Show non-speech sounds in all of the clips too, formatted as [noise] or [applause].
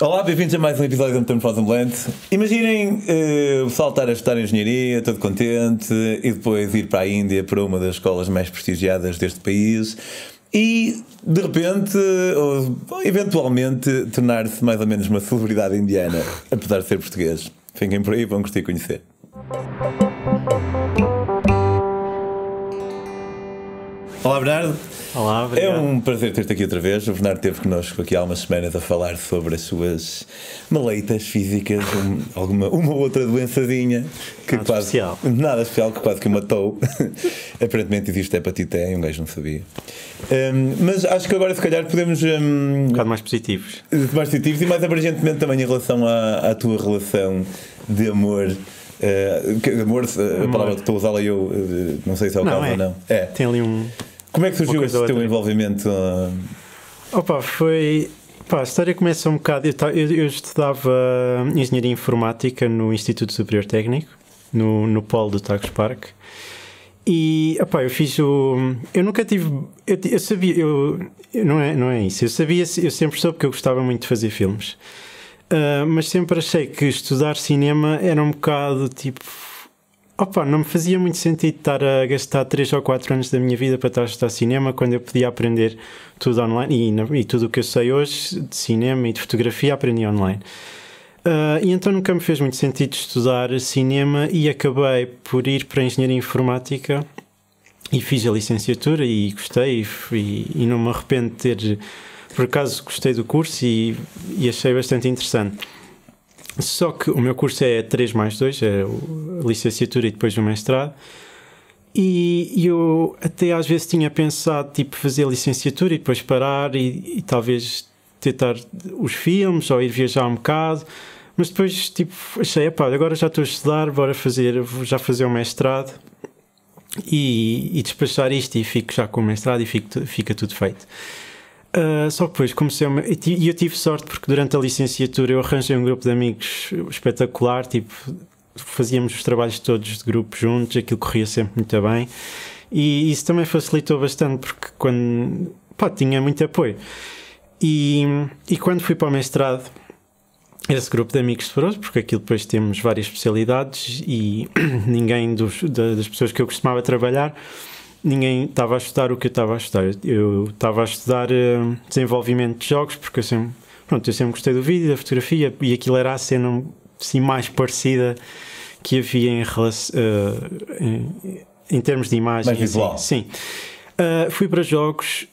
Olá, bem-vindos a mais um episódio do Metamorfose Ambulante. Imaginem eh, o Imaginem pessoal estar a estudar engenharia, todo contente, e depois ir para a Índia, para uma das escolas mais prestigiadas deste país, e de repente, ou eventualmente, tornar-se mais ou menos uma celebridade indiana, apesar de ser português. Fiquem por aí, vão gostar de conhecer. Olá, Bernardo. Olá, é obrigado. É um prazer ter-te aqui outra vez. O Bernardo esteve connosco aqui há umas semanas a falar sobre as suas maleitas físicas, um, [laughs] alguma, uma outra doençadinha. Que nada quase, especial. Nada especial, que quase que o matou. [laughs] Aparentemente existe hepatite E, um gajo não sabia. Um, mas acho que agora, se calhar, podemos. Um, um bocado mais positivos. Mais positivos e mais abrangentemente também em relação à, à tua relação de amor Uh, amor, eh, a palavra que estou a usá-la eu eh, não sei se é o não, caso é. ou não. É. Tem ali um. Como é que surgiu esse teu envolvimento? Uh... Opa, foi. Pá, a história começa um bocado. Eu, eu, estudava Engenharia Informática no Instituto Superior Técnico, no, no polo do Tagus Park. E, opa eu fiz o. Eu nunca tive. Eu, eu sabia. Eu, não, é, não é isso. Eu sabia. Eu sempre soube que eu gostava muito de fazer filmes. Uh, mas sempre achei que estudar cinema era um bocado tipo. Opa, não me fazia muito sentido estar a gastar 3 ou 4 anos da minha vida para estar a estudar cinema quando eu podia aprender tudo online e, e tudo o que eu sei hoje de cinema e de fotografia aprendi online. Uh, e então nunca me fez muito sentido estudar cinema e acabei por ir para a Engenharia Informática e fiz a licenciatura e gostei e, e, e não me arrependo de ter por acaso gostei do curso e, e achei bastante interessante. Só que o meu curso é 3 mais 2, é a licenciatura e depois o mestrado. E eu até às vezes tinha pensado, tipo, fazer licenciatura e depois parar e, e talvez tentar os filmes ou ir viajar um bocado. Mas depois, tipo, achei, pá, agora já estou a estudar, bora fazer, já fazer o mestrado e, e despachar isto e fico já com o mestrado e fico, fica tudo feito. Uh, só que depois comecei uma... E eu tive sorte porque durante a licenciatura eu arranjei um grupo de amigos espetacular, tipo, fazíamos os trabalhos todos de grupo juntos, aquilo corria sempre muito bem. E isso também facilitou bastante porque quando... Pá, tinha muito apoio. E, e quando fui para o mestrado, esse grupo de amigos separou-se, porque aquilo depois temos várias especialidades e [clears throat] ninguém dos, das pessoas que eu costumava trabalhar ninguém estava a estudar o que eu estava a estudar. Eu estava a estudar uh, desenvolvimento de jogos, porque eu sempre, pronto, eu sempre gostei do vídeo, da fotografia, e aquilo era a cena assim, mais parecida que havia em, relação, uh, eh, em, em termos de imagens Mais assim. visual. Assim. Sim. Uh, fui para jogos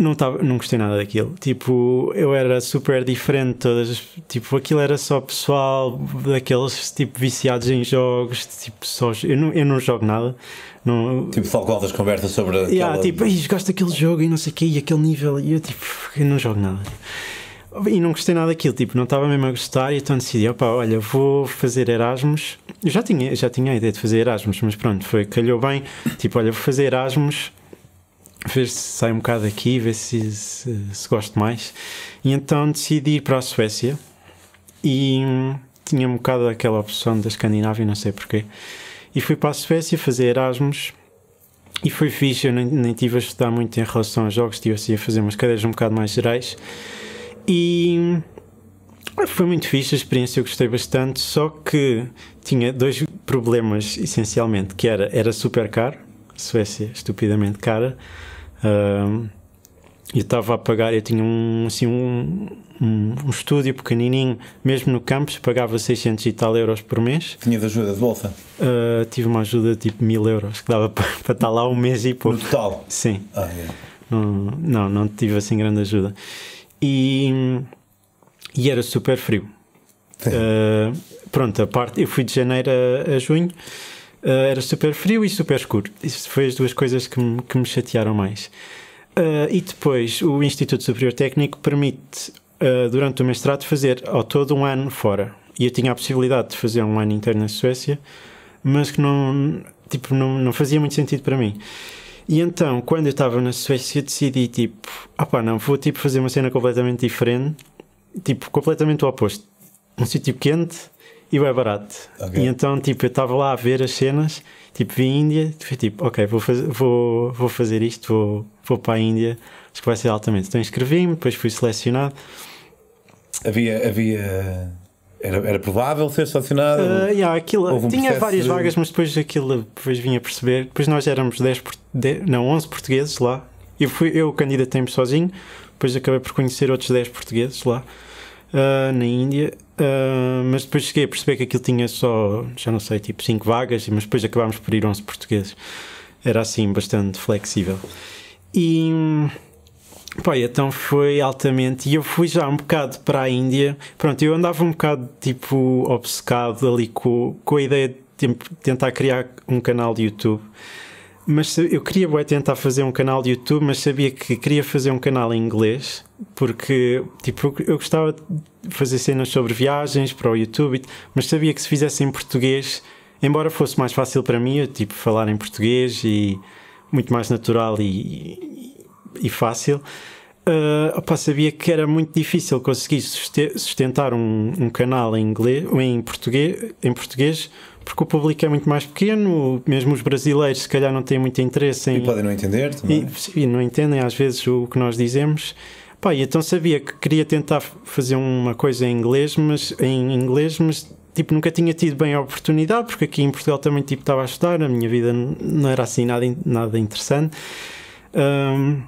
não, tava, não gostei nada daquilo. Tipo, eu era super diferente todas. Tipo, aquilo era só pessoal daqueles tipo viciados em jogos. Tipo, só, eu, não, eu não jogo nada. Não, tipo, só outras conversas sobre. Yeah, aquela... tipo, gosto daquele jogo e não sei o quê, e aquele nível. E eu, tipo, eu não jogo nada. E não gostei nada daquilo, tipo, não estava mesmo a gostar, e então decidi, opa, olha, vou fazer Erasmus. Eu já tinha, já tinha a ideia de fazer Erasmus, mas pronto, foi, calhou bem. Tipo, olha, vou fazer Erasmus ver se sai um bocado aqui, ver se, se, se, gosto mais. E então decidi ir para a Suécia e hum, tinha um bocado aquela opção da Escandinávia, não sei porquê. E fui para a Suécia fazer Erasmus e foi fixe. Eu nem, nem tive a estudar muito em relação a jogos, estive assim a fazer umas cadeiras um bocado mais gerais. E hum, foi muito fixe a experiência, eu gostei bastante. Só que tinha dois problemas essencialmente: que era, era super caro, Suécia, estupidamente cara Uh, e estava a pagar, eu tinha um, assim, um, um, um, estúdio pequenininho, mesmo no campus, pagava 600 e tal euros por mês. Tinha de ajuda de bolsa? Uh, tive uma ajuda de tipo 1000 euros, que dava [laughs] para, para estar lá um mês e pouco. No total? Sim. Ah, é. não, não, não tive assim grande ajuda. E, e era super frio. Uh, pronto, a parte, eu fui de janeiro a, a junho Uh, era super frio e super escuro. Isso foi as duas coisas que me, que me chatearam mais. Uh, e depois, o Instituto Superior Técnico permite, uh, durante o mestrado, fazer ao todo um ano fora. E eu tinha a possibilidade de fazer um ano interno na Suécia, mas que não, tipo, não, não fazia muito sentido para mim. E então, quando eu estava na Suécia, decidi, tipo, ah pá, não, vou tipo, fazer uma cena completamente diferente, tipo, completamente o oposto. Um sítio quente, e é barato. Okay. E então, tipo, eu estava lá a ver as cenas, tipo, vi Índia, tipo, ok, vou, vou, vou fazer isto, vou, vou para a Índia, acho que vai ser altamente. Então inscrevi-me, depois fui selecionado. Havia. havia... Era, era provável ser selecionado? Uh, yeah, aquilo, um tinha várias de... vagas, mas depois aquilo depois vinha a perceber. Depois nós éramos 10, 10 não, 11 portugueses lá. Eu, fui, eu candidatei-me sozinho, depois acabei por conhecer outros 10 portugueses lá uh, na Índia, uh, mas depois cheguei a perceber que aquilo tinha só, já não sei, tipo 5 vagas, mas depois acabámos por ir 11 portugueses. Era assim, bastante flexível. E. pois, então foi altamente. E eu fui já um bocado para a Índia. Pronto, eu andava um bocado tipo obcecado ali com, com a ideia de tentar criar um canal de YouTube. Mas eu queria bué, tentar fazer um canal de YouTube, mas sabia que queria fazer um canal em inglês, porque tipo, eu gostava de fazer cenas sobre viagens para o YouTube, mas sabia que se fizesse em português, embora fosse mais fácil para mim, eu, tipo, falar em português e muito mais natural e, e, e fácil, uh, ah, opa, sabia que era muito difícil conseguir sustentar um, um canal em inglês, em português, em português porque o público é muito mais pequeno, mesmo os brasileiros se calhar não têm muito interesse em. E podem não entender também. E, e não entendem às vezes o que nós dizemos. Pá, então sabia que queria tentar fazer uma coisa em inglês, mas em inglês, mas tipo nunca tinha tido bem a oportunidade, porque aqui em Portugal também tipo estava a estudar, a minha vida não era assim nada nada interessante. Um,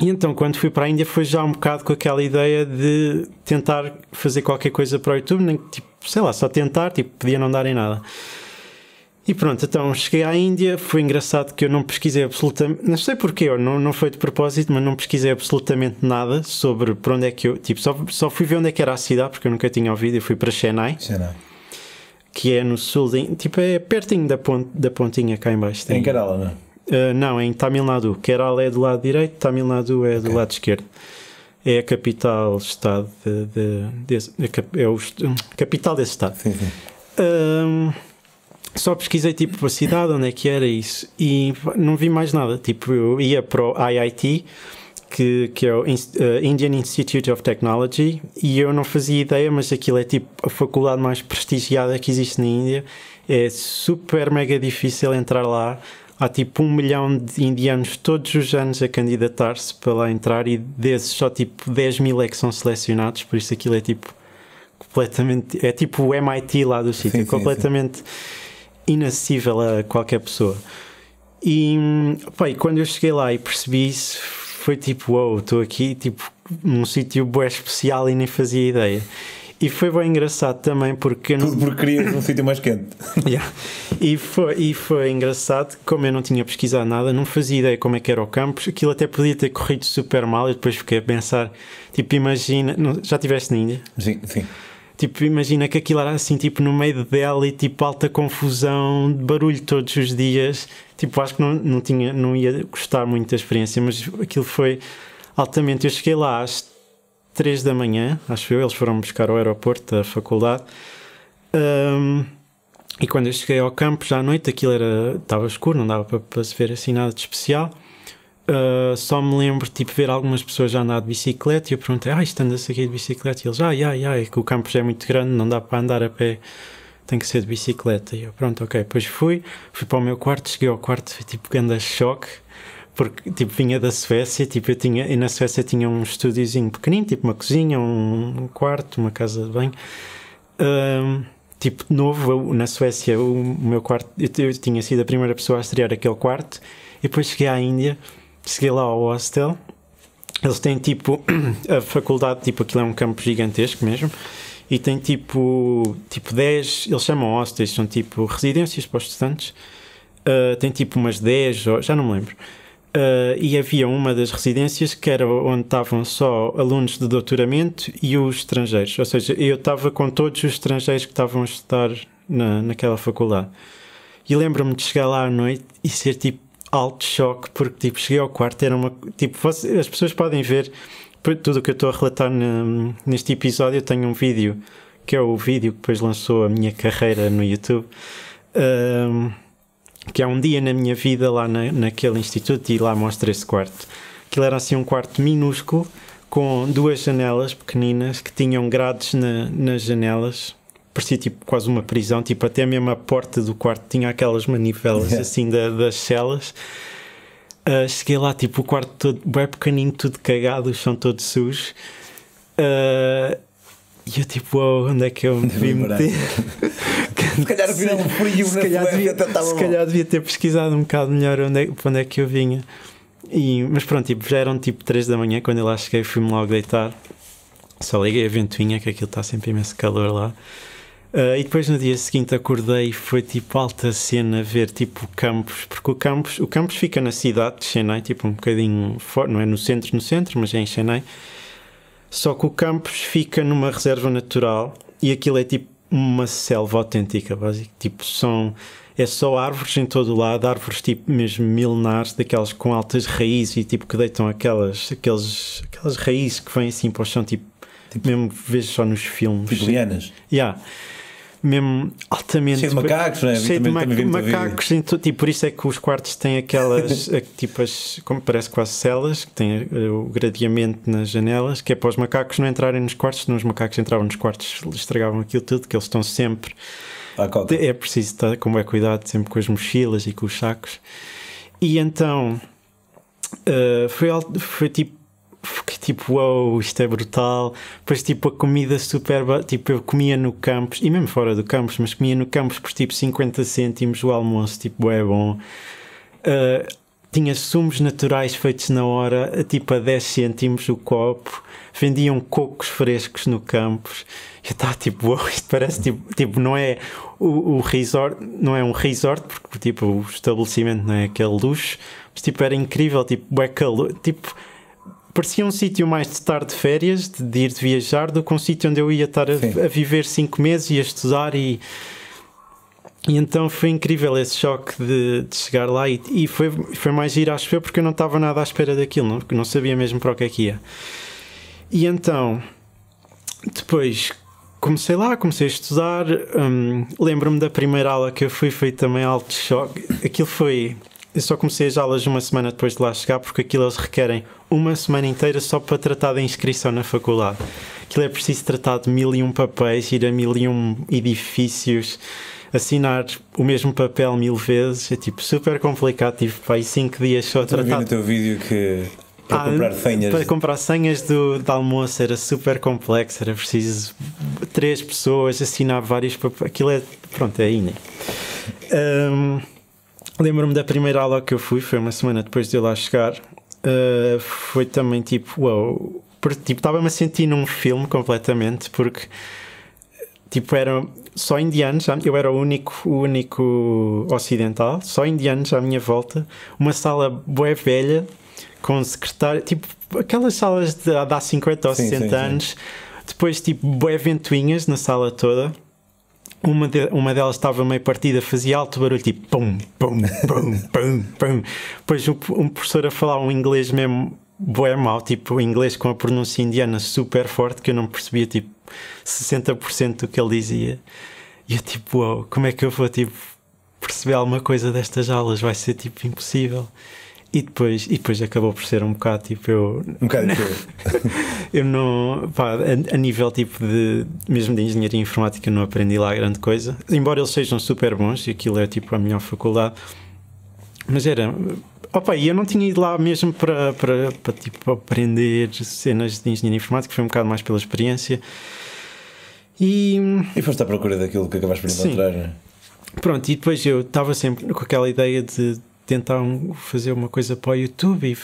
e então, quando fui para a Índia, foi já um bocado com aquela ideia de tentar fazer qualquer coisa para o YouTube, nem que tipo, sei lá, só tentar, tipo, podia não dar em nada. E pronto, então cheguei à Índia, foi engraçado que eu não pesquisei absolutamente, não sei porquê, não, não foi de propósito, mas não pesquisei absolutamente nada sobre para onde é que eu, tipo, só, só fui ver onde é que era a cidade, porque eu nunca tinha ouvido, e fui para Chennai. Chennai. Que é no sul, de, tipo, é pertinho da, pont, da pontinha cá embaixo. Tem. Em Kerala, não é? Uh, não, é em Tamil Nadu. Kerala é do lado direito, Tamil Nadu é okay. do lado esquerdo é a capital-estado de, de, de, é o hum, capital desse estado. Sim, sim. Um, só pesquisei tipo a cidade, onde é que era isso, e não vi mais nada. Tipo, eu ia para o IIT, que, que é o eh, Indian Institute of Technology, e eu não fazia ideia, mas aquilo é tipo a faculdade mais prestigiada que existe na Índia. É super mega difícil entrar lá há tipo um milhão de indianos todos os anos a candidatar-se para lá entrar e desses só tipo 10 mil é que são selecionados, por isso aquilo é tipo completamente. É tipo o MIT lá do sítio, completamente sim. inacessível a qualquer pessoa. E, pá, e quando eu cheguei lá e percebi isso, foi tipo, uou, wow, estou aqui, tipo, num sítio bué especial e nem fazia ideia. E foi bem engraçado também porque. Tudo não... porque querias um sítio mais quente. [laughs] yeah. E, foi, e foi engraçado, como eu não tinha pesquisado nada, não fazia ideia como é que era o campo, aquilo até podia ter corrido super mal. E depois fiquei a pensar, tipo, imagina. Não, já estiveste na Índia? Sim, sim. Tipo, imagina que aquilo era assim, tipo, no meio dela e tipo, alta confusão, barulho todos os dias. Tipo, acho que não, não, tinha, não ia gostar muito da experiência, mas aquilo foi altamente. Eu cheguei lá às três da manhã, acho eu, eles foram buscar ao aeroporto da faculdade. Um, e quando eu cheguei ao campo, já à noite, aquilo era, estava escuro, não dava para, para se ver assim nada de especial. Uh, só me lembro, tipo, ver algumas pessoas já andar de bicicleta e eu perguntei, ah, isto anda-se aqui de bicicleta? E eles, ah, ai ai é que o campo já é muito grande, não dá para andar a pé, tem que ser de bicicleta. E eu, pronto, ok, depois fui, fui para o meu quarto, cheguei ao quarto, tipo, grande choque porque tipo vinha da Suécia, tipo eu tinha, e na Suécia tinha um estúdiozinho pequenino, tipo uma cozinha, um quarto, uma casa de banho. Um, tipo novo eu, na Suécia, o meu quarto, eu, eu, tinha sido a primeira pessoa a estrear aquele quarto. E depois cheguei à Índia, cheguei lá ao hostel. Eles têm tipo [clears throat] a faculdade, tipo aquilo é um campo gigantesco mesmo. E tem tipo, tipo 10, eles chamam hostels, são tipo residências para os estudantes. Uh, tem tipo umas 10, já não me lembro. Uh, e havia uma das residências que era onde estavam só alunos de doutoramento e os estrangeiros. Ou seja, eu estava com todos os estrangeiros que estavam a estudar na, naquela faculdade. E lembro-me de chegar lá à noite e ser tipo alto choque, porque tipo, cheguei ao quarto, era uma. Tipo, você, as pessoas podem ver tudo o que eu estou a relatar na, neste episódio. Eu tenho um vídeo que é o vídeo que depois lançou a minha carreira no YouTube. Ah, que há um dia na minha vida lá na, naquele instituto e lá mostra esse quarto. Aquilo era assim um quarto minúsculo com duas janelas pequeninas que tinham grades na, nas janelas, parecia tipo quase uma prisão, tipo até mesmo a porta do quarto tinha aquelas manivelas [laughs] assim da, das celas. Uh, cheguei lá, tipo, o quarto todo bem pequenino, tudo cagado, o chão todo sujo. Uh, e eu tipo, oh, onde é que eu me devia meter? [laughs] se calhar, devia, um frio se, calhar devia, se calhar devia ter pesquisado um bocado melhor onde é, para onde é que eu vinha. E, mas pronto, tipo, já eram tipo 3 da manhã quando eu lá cheguei, fui-me logo deitar. Só liguei a ventoinha, que aquilo está sempre imenso calor lá. Uh, e depois no dia seguinte acordei e foi tipo alta cena ver tipo o porque o campus, o campus fica na cidade de Chennai, tipo um bocadinho fora, não é no centro, no centro, mas é em Chennai. Só que o campus fica numa reserva natural e aquilo é tipo uma selva autêntica, básico. Tipo, são. É só árvores em todo o lado, árvores tipo mesmo milenares, daquelas com altas raízes e tipo que deitam aquelas, aquelas aquelas raízes que vêm assim para o chão, tipo, tipo mesmo vejo só nos filmes. Tipo lianas. Yeah mesmo altamente. Cheio de macacos, não é? Cheio de macacos, tipo, por isso é que os quartos têm aquelas, [laughs] tipo, as, como parece com as celas, que têm eh, o gradeamento nas janelas, que é para os macacos não entrarem nos quartos, senão os macacos entravam nos quartos, estragavam aquilo tudo, que eles estão sempre. É preciso estar com é cuidado sempre com as mochilas e com os sacos. E então uh, foi, foi tipo fiquei tipo, uou, wow, isto é brutal. Depois, tipo, a comida superba. Tipo, eu comia no campus, e mesmo fora do campus, mas comia no campus por tipo 50 cêntimos o almoço, tipo, é bom. Uh, tinha sumos naturais feitos na hora, tipo a 10 cêntimos o copo. Vendiam cocos frescos no campus. Eu está tipo, wow, isto parece tipo, tipo não é o, o, resort, não é um resort, porque tipo, o estabelecimento não é aquele luxo, mas tipo, era incrível, tipo, é calor, tipo parecia um sítio mais de estar de férias, de, de, ir de viajar, do que um sítio onde eu ia estar a, a, viver cinco meses e a estudar e. E então foi incrível esse choque de, de chegar lá e, e, foi, foi mais ir acho eu, porque eu não estava nada à espera daquilo, não, porque não sabia mesmo para o que é que ia. E então, depois comecei lá, comecei a estudar. Hum, Lembro-me da primeira aula que eu fui, foi também alto choque. Aquilo foi. Eu só comecei as aulas uma semana depois de lá chegar, porque aquilo eles requerem uma semana inteira só para tratar da inscrição na faculdade. Aquilo é preciso tratar de mil e um papéis, ir a mil e um edifícios, assinar o mesmo papel mil vezes. É tipo super complicado. Tive para aí cinco dias só a tratar. Eu vi no teu vídeo que para ah, comprar senhas. Para comprar senhas do, de almoço era super complexo, era preciso três pessoas assinar vários papéis. Aquilo é. Pronto, é INE. Um, Lembro-me da primeira aula que eu fui, foi uma semana depois de eu lá chegar uh, foi também tipo, uau, tipo, estava-me a sentir num filme completamente, porque tipo, eram só indianos, eu era o único, o único ocidental, só indianos à minha volta, uma sala bué velha, com secretário, tipo, aquelas salas de, de há 50 ou sim, 60 sim, anos, sim. depois tipo, bué ventoinhas na sala toda uma, de, uma delas estava meio partida, fazia alto barulho, tipo pum, pum, pum, pum, pum. Depois um, um, professor a falar um inglês mesmo bué mau, tipo inglês com a pronúncia indiana super forte, que eu não percebia, tipo 60% do que ele dizia. E eu tipo, como é que eu vou, tipo, perceber alguma coisa destas aulas? Vai ser, tipo, impossível. E depois, e depois acabou por ser um bocado tipo eu. Um bocado [laughs] Eu não. Pá, a, a, nível tipo de. Mesmo de engenharia informática, eu não aprendi lá grande coisa. Embora eles sejam super bons, e aquilo é tipo a melhor faculdade. Mas era. Opa, e eu não tinha ido lá mesmo para, para, para tipo, aprender cenas de engenharia informática, foi um bocado mais pela experiência. E. E foste à procura daquilo que acabaste por encontrar, não é? Pronto, e depois eu estava sempre com aquela ideia de tentar fazer uma coisa para o YouTube e,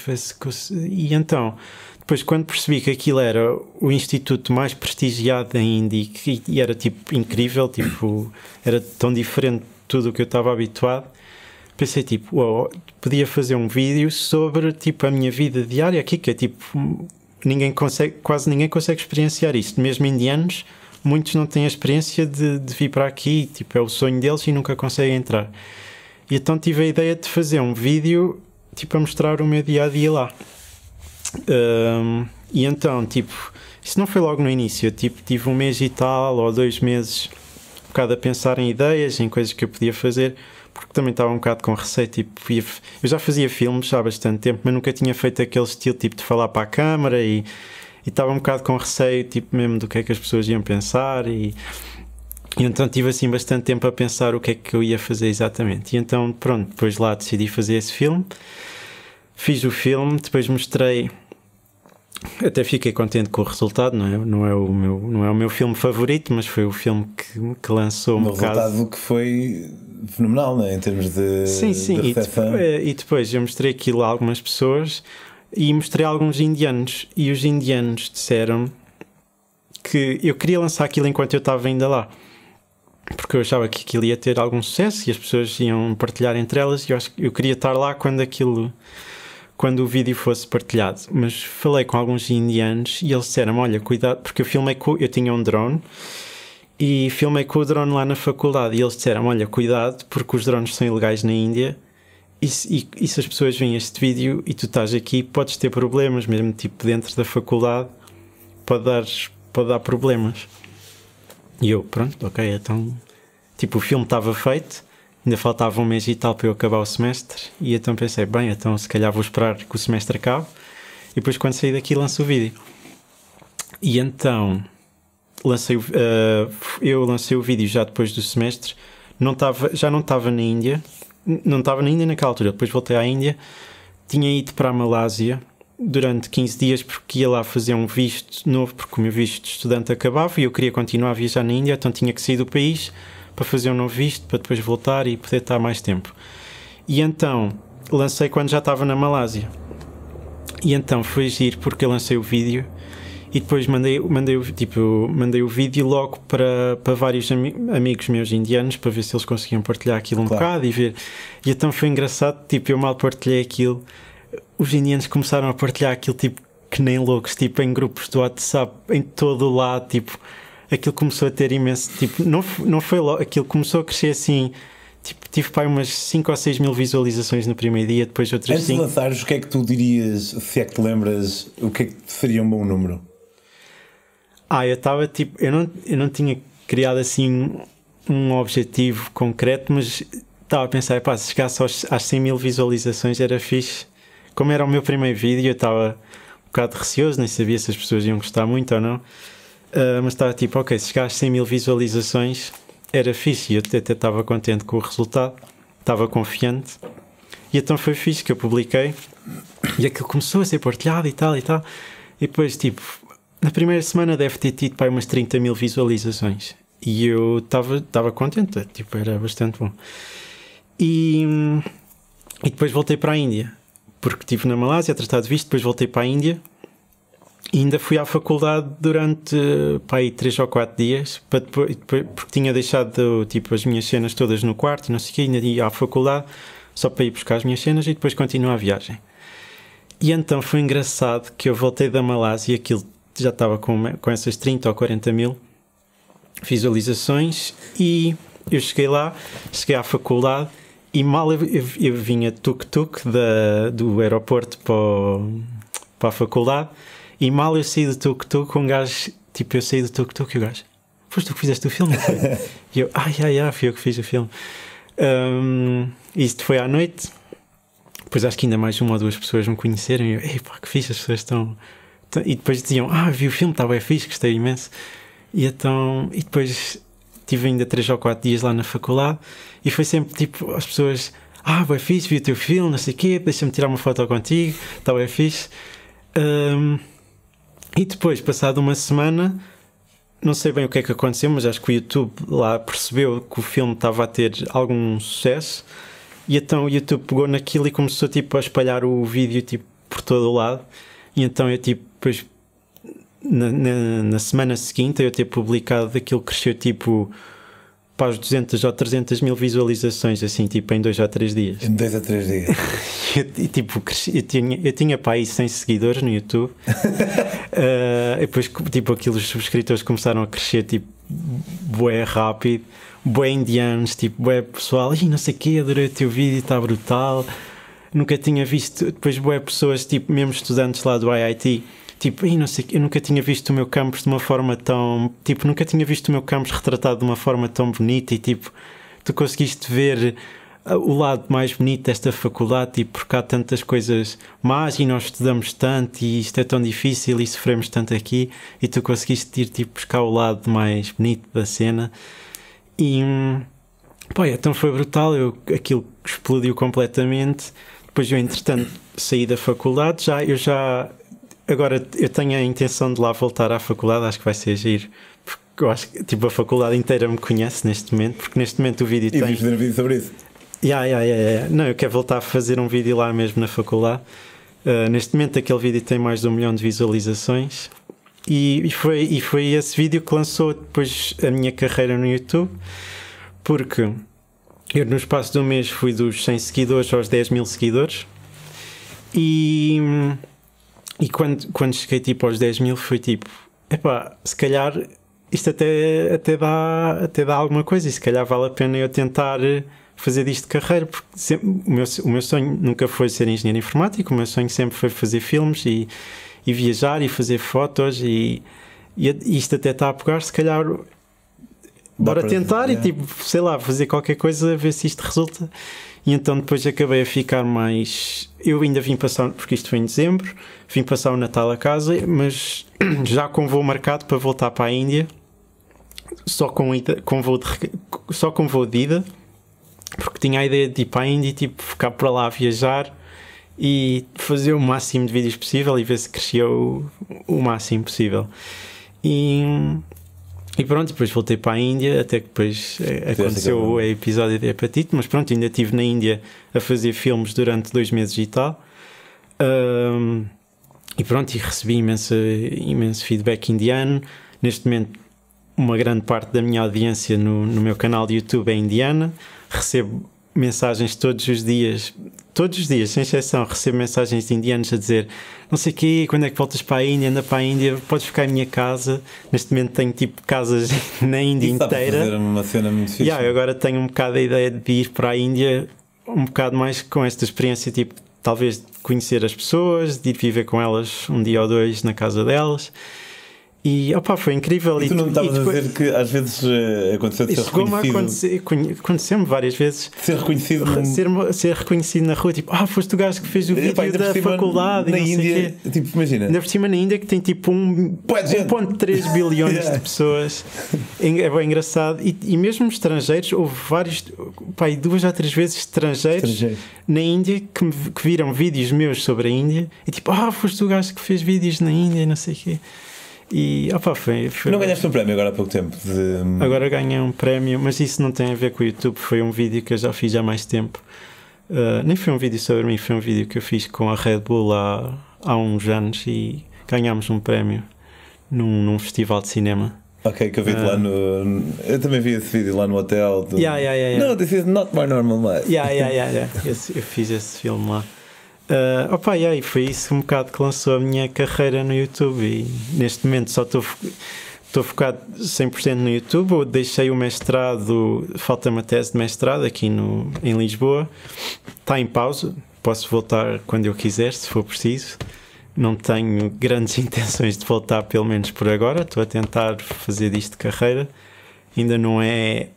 e então depois quando percebi que aquilo era o instituto mais prestigiado da Indy e, e era tipo incrível tipo era tão diferente de tudo o que eu estava habituado pensei tipo wow, podia fazer um vídeo sobre tipo a minha vida diária aqui que é tipo ninguém consegue quase ninguém consegue experienciar isto mesmo indianos muitos não têm a experiência de, de vir para aqui tipo é o sonho deles e nunca conseguem entrar e então tive a ideia de fazer um vídeo tipo a mostrar o meu dia a dia lá. Um, e então, tipo, isso não foi logo no início, eu, tipo, tive um mês e tal, ou dois meses, um bocado a pensar em ideias, em coisas que eu podia fazer, porque também estava um bocado com receio, tipo, eu já fazia filmes há bastante tempo, mas nunca tinha feito aquele estilo, tipo, de falar para a câmara e, e estava um bocado com receio, tipo, mesmo do que é que as pessoas iam pensar e e então tive assim bastante tempo a pensar o que é que eu ia fazer exatamente. E então, pronto, depois lá decidi fazer esse filme. Fiz o filme, depois mostrei. Até fiquei contente com o resultado, não é, não é, o, meu, não é o meu filme favorito, mas foi o filme que, que lançou um o bocado. resultado que foi fenomenal, não é? Em termos de. Sim, sim. De e, depois, é, e depois eu mostrei aquilo a algumas pessoas e mostrei a alguns indianos. E os indianos disseram que eu queria lançar aquilo enquanto eu estava ainda lá porque eu achava que aquilo ia ter algum sucesso e as pessoas iam partilhar entre elas e eu, acho, eu queria estar lá quando aquilo quando o vídeo fosse partilhado mas falei com alguns indianos e eles disseram olha cuidado porque eu filmei com, eu tinha um drone e filmei com o drone lá na faculdade e eles disseram olha cuidado porque os drones são ilegais na Índia e, e, e se as pessoas veem este vídeo e tu estás aqui podes ter problemas mesmo tipo dentro da faculdade pode dar pode dar problemas e eu, pronto, ok, então. Tipo, o filme estava feito, ainda faltava um mês e tal para eu acabar o semestre, e então pensei, bem, então se calhar vou esperar que o semestre acabe, e depois quando sair daqui lanço o vídeo. E então. Lancei, uh, eu lancei o vídeo já depois do semestre, não tava, já não estava na Índia, não estava na Índia naquela altura, depois voltei à Índia, tinha ido para a Malásia durante 15 dias porque ia lá fazer um visto novo, porque o meu visto de estudante acabava e eu queria continuar a viajar na Índia, então tinha que sair do país para fazer um novo visto, para depois voltar e poder estar mais tempo. E então lancei quando já estava na Malásia. E então foi agir porque eu lancei o vídeo e depois mandei, mandei, tipo, mandei o vídeo logo para, para vários amigos meus indianos para ver se eles conseguiam partilhar aquilo um claro. bocado e ver. E então foi engraçado, tipo, eu mal partilhei aquilo os indianos começaram a partilhar aquilo tipo que nem loucos, tipo em grupos do WhatsApp, em todo o lado, tipo, aquilo começou a ter imenso, tipo, não, não foi logo, aquilo começou a crescer assim, tipo, tive para umas 5 ou 6 mil visualizações no primeiro dia, depois outras 5. Antes de lançares, o que é que tu dirias, se é que te lembras, o que é que seria um bom número? Ah, eu estava tipo, eu não, eu não tinha criado assim um objetivo concreto, mas estava a pensar, pá, se chegasse aos, às 100 mil visualizações era fixe como era o meu primeiro vídeo, eu estava um bocado receoso, nem sabia se as pessoas iam gostar muito ou não. Uh, mas estava tipo, ok, se chegaste 100 mil visualizações, era fixe. E eu até estava contente com o resultado, estava confiante. E então foi fixe que eu publiquei. E aquilo começou a ser partilhado e tal e tal. E depois, tipo, na primeira semana deve ter tido para umas 30 mil visualizações. E eu estava contente, tipo, era bastante bom. E, hum, e depois voltei para a Índia porque estive na Malásia a tratar de visto, depois voltei para a Índia e ainda fui à faculdade durante eh, para aí três ou quatro dias, para depois, porque tinha deixado tipo, as minhas cenas todas no quarto, não sei o quê, ainda ia à faculdade só para ir buscar as minhas cenas e depois continuar a viagem. E então foi engraçado que eu voltei da Malásia, aquilo já estava com, com essas 30 ou 40 mil visualizações e eu cheguei lá, cheguei à faculdade e mal eu, eu, eu vinha tuk-tuk do aeroporto para, o, para a faculdade, e mal eu saí do tuk-tuk, um gajo, tipo, eu saí do tuk-tuk e o gajo, foste tu que fizeste o filme? [laughs] e eu, ai, ai, ai, fui eu que fiz o filme. Um, isto foi à noite, depois acho que ainda mais uma ou duas pessoas me conheceram e eu, ei pá, que fixe, as pessoas estão. estão... E depois diziam, ah, vi o filme, estava tá é fixe, gostei imenso. E então, e depois tive ainda três ou quatro dias lá na faculdade e foi sempre tipo, as pessoas, ah, boa fixe, vi o teu filme, não sei o quê, deixa-me tirar uma foto contigo, está boa fixe. Um, e depois, passado uma semana, não sei bem o que é que aconteceu, mas acho que o YouTube lá percebeu que o filme estava a ter algum sucesso. E então o YouTube pegou naquilo e começou tipo a espalhar o vídeo tipo por todo o lado. E então eu tipo, depois na, na, na semana seguinte eu ter publicado aquilo cresceu tipo para os 200 ou 300 mil visualizações, assim, tipo, em dois ou três dias. Em dois ou três dias. [laughs] e tipo, eu tinha, eu tinha para aí 100 seguidores no YouTube. uh, [laughs] depois, tipo, aqueles subscritores começaram a crescer, tipo, bué rápido, bué indianos, tipo, bué pessoal, e não sei o quê, adorei o teu vídeo, está brutal. Nunca tinha visto, depois bué pessoas, tipo, mesmo estudantes lá do IIT, tipo, não sei, eu nunca tinha visto o meu Campos de uma forma tão. Tipo, nunca tinha visto o meu Campos retratado de uma forma tão bonita e tipo, tu conseguiste ver ah, o lado mais bonito desta faculdade, tipo, porque há tantas coisas más e nós estudamos tanto e isto é tão difícil e sofremos tanto aqui e tu conseguiste ir tipo, buscar o lado mais bonito da cena e pá, então foi brutal, eu, aquilo explodiu completamente. Depois eu, entretanto, saí da faculdade, já, eu já Agora, eu tenho a intenção de lá voltar à faculdade, acho que vai ser giro. Porque eu acho que tipo, a faculdade inteira me conhece neste momento, porque neste momento o vídeo e tem. E vais fazer um vídeo sobre isso? Yeah, yeah, yeah, yeah. Não, eu quero voltar a fazer um vídeo lá mesmo na faculdade. Uh, neste momento aquele vídeo tem mais de um milhão de visualizações. E, e, foi, e foi esse vídeo que lançou depois a minha carreira no YouTube, porque eu no espaço de um mês fui dos 100 seguidores aos 10 mil seguidores. E hum, e quando, quando cheguei tipo aos 10 mil, foi tipo: epá, se calhar isto até, até, dá, até dá alguma coisa e se calhar vale a pena eu tentar eh, fazer disto carreira, porque sempre, o, meu, o meu sonho nunca foi ser engenheiro informático, o meu sonho sempre foi fazer filmes e, e viajar e fazer fotos e, e isto até está a pegar, se calhar bora tentar dizer, e é. tipo, sei lá, fazer qualquer coisa, ver se isto resulta. E então depois acabei a ficar mais. Eu ainda vim passar, porque isto foi em dezembro, vim passar o Natal a casa, mas [clears throat] já com voo marcado para voltar para a Índia, só com, ida, com, voo, de, só com voo de ida, porque tinha a ideia de ir para a Índia e tipo, ficar para lá a viajar e fazer o máximo de vídeos possível e ver se crescia o, o máximo possível. E e pronto, depois voltei para a Índia, até que depois eh, aconteceu o episódio de hepatite, mas pronto, ainda estive na Índia a fazer filmes durante dois meses e tal. Um, e pronto, e recebi imenso, imenso feedback indiano. Neste momento, uma grande parte da minha audiência no, no meu canal de YouTube é indiana. Recebo mensagens todos os dias todos os dias, sem exceção, recebo mensagens de indianos a dizer não sei o quê, quando é que voltas para a Índia, anda para a Índia, podes ficar em minha casa. Neste momento tenho tipo casas [laughs] na Índia Isso inteira. Fazer uma cena muito fixe. Yeah, eu é? agora tenho um bocado a ideia de ir para a Índia um bocado mais com esta experiência, tipo, talvez de conhecer as pessoas, de ir viver com elas um dia ou dois na casa delas. E opa, foi incrível. E tu não me estavas a dizer que às vezes eh, aconteceu de ser reconhecido. Aconteceu-me várias vezes. ser reconhecido. Ser, ser, reconhecido na rua, tipo, ah, foste o gajo que fez o vídeo Epá, da faculdade. Na Índia, tipo, imagina. Ainda por cima na Índia que tem tipo 1,3 [laughs] bilhões de pessoas. É, é bem engraçado. E, e mesmo estrangeiros, houve vários, pá, duas ou três vezes estrangeiros Estrangeiro. na Índia que, me, que viram vídeos meus sobre a Índia e tipo, ah, foste o gajo que fez vídeos na Índia e não sei o quê. E opa, foi, foi Não ganhaste um prémio agora há pouco tempo? De... Agora ganhei um prémio, mas isso não tem a ver com o YouTube, foi um vídeo que eu já fiz há mais tempo. Uh, nem foi um vídeo sobre mim, foi um vídeo que eu fiz com a Red Bull há, há uns anos e ganhámos um prémio num, num festival de cinema. Ok, que eu vi uh, lá ah. no. Eu também vi esse vídeo lá no hotel. Do... Yeah, yeah, yeah, yeah. No, this is not my normal life. Yeah, yeah, yeah. yeah. [laughs] eu fiz esse filme lá. Uh, opa, e aí foi isso um bocado que lançou a minha carreira no YouTube e neste momento só estou estou focado 100% no YouTube. deixei o mestrado, falta-me a tese de mestrado aqui no, em Lisboa. Está em pausa, posso voltar quando eu quiser, se for preciso. Não tenho grandes [laughs] intenções de voltar, pelo menos por agora. Estou a tentar fazer disto carreira. Ainda não é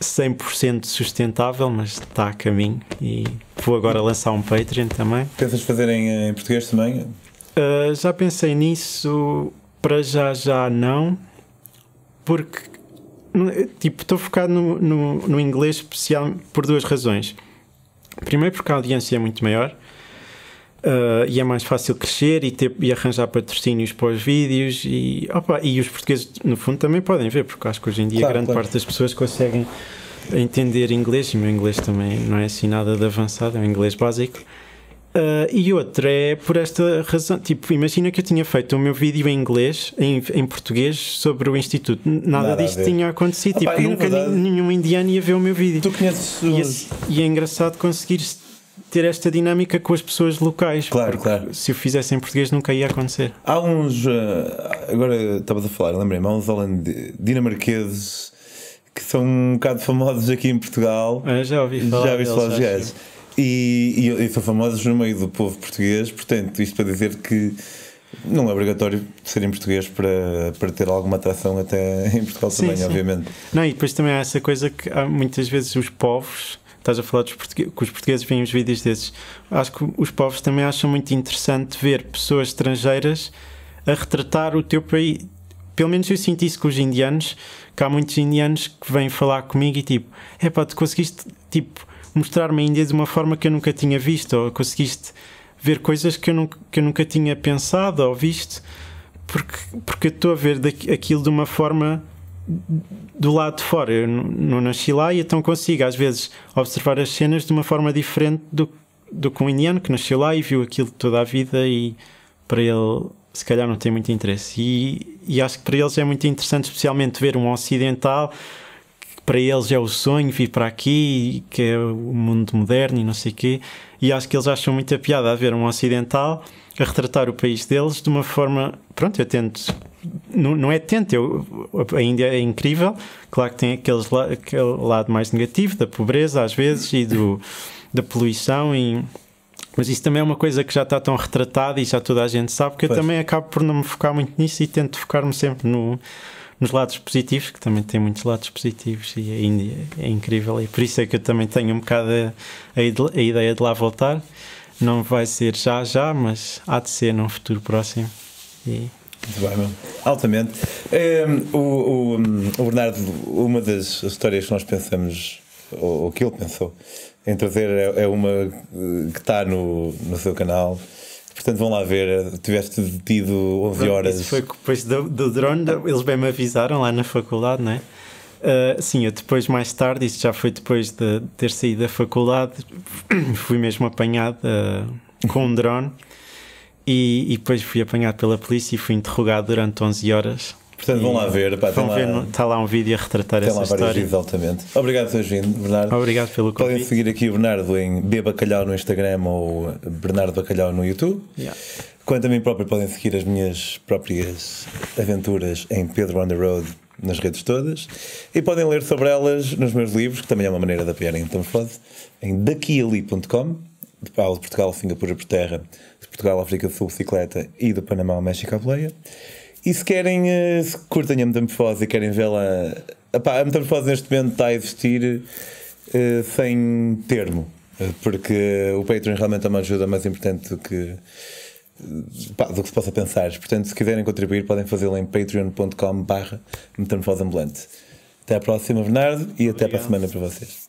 100% sustentável, mas está a caminho e vou agora lançar um Patreon também. Pensas fazer em, eh, em português também? Uh, já pensei nisso, para já já não, porque hum, eh, tipo estou focado no, no, no inglês especial por duas razões. Primeiro porque a audiência é muito maior Uh, e é mais fácil crescer e, ter, e arranjar patrocínios para os vídeos e, opa, e os portugueses no fundo também podem ver, porque acho que hoje em dia claro, grande claro. parte das pessoas conseguem entender inglês e o meu inglês também não é assim nada de avançado, é um inglês básico uh, e outra é por esta razão, tipo, imagina que eu tinha feito o meu vídeo em inglês, em, em português sobre o instituto, nada, nada disto tinha acontecido, tipo, nunca verdade, nenhum indiano ia ver o meu vídeo tu conheces os... e é engraçado conseguir ter esta dinâmica com as pessoas locais. Claro, claro. Se o fizesse em português nunca ia acontecer. Há uns. Eh, agora estava a falar, lembrei-me, há uns holandeses, dinamarqueses que são um bocado famosos aqui em Portugal. Eu ah, já ouvi falar. Já ouvi falar deles. E, e, e são famosos no meio do povo português, portanto, isto para dizer que. Não é obrigatório ser em português para, para ter alguma atração até em Portugal sim, também, sim. obviamente. Não, e depois também há essa coisa que há muitas vezes os povos estás a falar dos portugueses, que os portugueses veem os vídeos desses. Acho que os povos também acham muito interessante ver pessoas estrangeiras a retratar o teu país. Pelo menos eu sinto isso com os indianos, que há muitos indianos que vêm falar comigo e tipo, é pá, tu conseguiste tipo, mostrar-me a Índia de uma forma que eu nunca tinha visto, ou conseguiste ver coisas que eu nunca, que eu nunca tinha pensado ou visto, porque, porque eu estou a ver daqu- aquilo de uma forma do lado de fora. Eu não nasci lá e então consigo, às vezes, observar as cenas de uma forma diferente do, do que um indiano que nasceu lá e viu aquilo toda a vida e para ele se calhar não tem muito interesse. E, e acho que para eles é muito interessante, especialmente ver um ocidental que para eles é o sonho vir para aqui, que é o mundo moderno e não sei o quê. E acho que eles acham muita piada a ver um ocidental a retratar o país deles de uma forma. Pronto, eu tento não, não é tente, eu, Índia é incrível. Claro que tem aqueles, aquele lado mais negativo da pobreza, às vezes, e do, da poluição. E, mas isso também é uma coisa que já está tão retratada e já toda a gente sabe, que pois. eu também acabo por não me focar muito nisso e tento focar-me sempre no, nos lados positivos, que também tem muitos lados positivos e a é Índia é, incrível. E por isso é que eu também tenho um bocado a, a ideia de lá voltar. Não vai ser já, já, mas há de ser num futuro próximo. E muito bem, altamente. Um, ehm, o, o, o, Bernardo, uma das histórias que nós pensamos, ou, ou que ele pensou, em trazer é, é uma eh, que está no, no seu canal. Portanto, vão lá ver. Tiveste detido 11 horas. Isso foi depois do, do drone, eles bem me avisaram lá na faculdade, não é? Uh, sim, eu depois, mais tarde, isto já foi depois de ter saído da faculdade, [clears throat] fui mesmo apanhado uh, com um drone. E, e, depois fui apanhado pela polícia e fui interrogado durante 11 horas. Portanto, vão lá ver. Pá, vão ver está lá um vídeo a retratar essa lá história. Vídeos, altamente. Obrigado por teres vindo, Bernardo. Obrigado pelo convite. Podem seguir aqui o Bernardo em B Bacalhau no Instagram ou Bernardo Bacalhau no YouTube. Yeah. Quanto a mim próprio, podem seguir as minhas próprias aventuras em Pedro on the Road nas redes todas e podem ler sobre elas nos meus livros, que também é uma maneira de apoiarem Então Fode, em daquiali.com de Portugal, Singapura por terra, de Portugal, África do Sul, bicicleta e do Panamá, México à boleia. E se querem, eh, se curtem a metamorfose e querem vê-la. A metamorfose neste momento está a existir uh, sem termo, porque o Patreon realmente é uma ajuda mais importante do que, pá, do que se possa pensar. Portanto, se quiserem contribuir, podem fazê-lo em patreon.com/barra metamorfoseambulante. Até à próxima, Bernardo, e Obrigado. até para a semana para vocês.